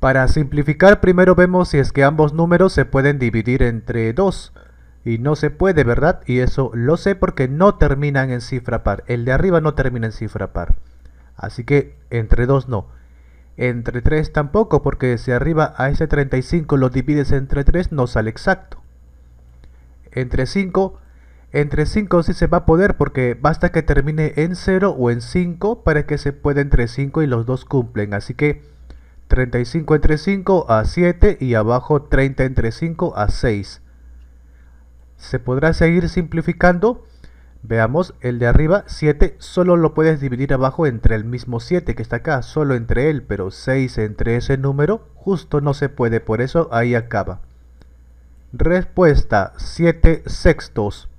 Para simplificar primero vemos si es que ambos números se pueden dividir entre 2. Y no se puede, ¿verdad? Y eso lo sé porque no terminan en cifra par. El de arriba no termina en cifra par. Así que entre 2 no. Entre 3 tampoco porque si arriba a ese 35 lo divides entre 3 no sale exacto. Entre 5 entre 5 sí se va a poder porque basta que termine en 0 o en 5 para que se pueda entre 5 y los dos cumplen. Así que 35 entre 5 a 7 y abajo 30 entre 5 a 6. Se podrá seguir simplificando. Veamos, el de arriba 7 solo lo puedes dividir abajo entre el mismo 7 que está acá, solo entre él, pero 6 entre ese número justo no se puede, por eso ahí acaba. Respuesta 7 sextos.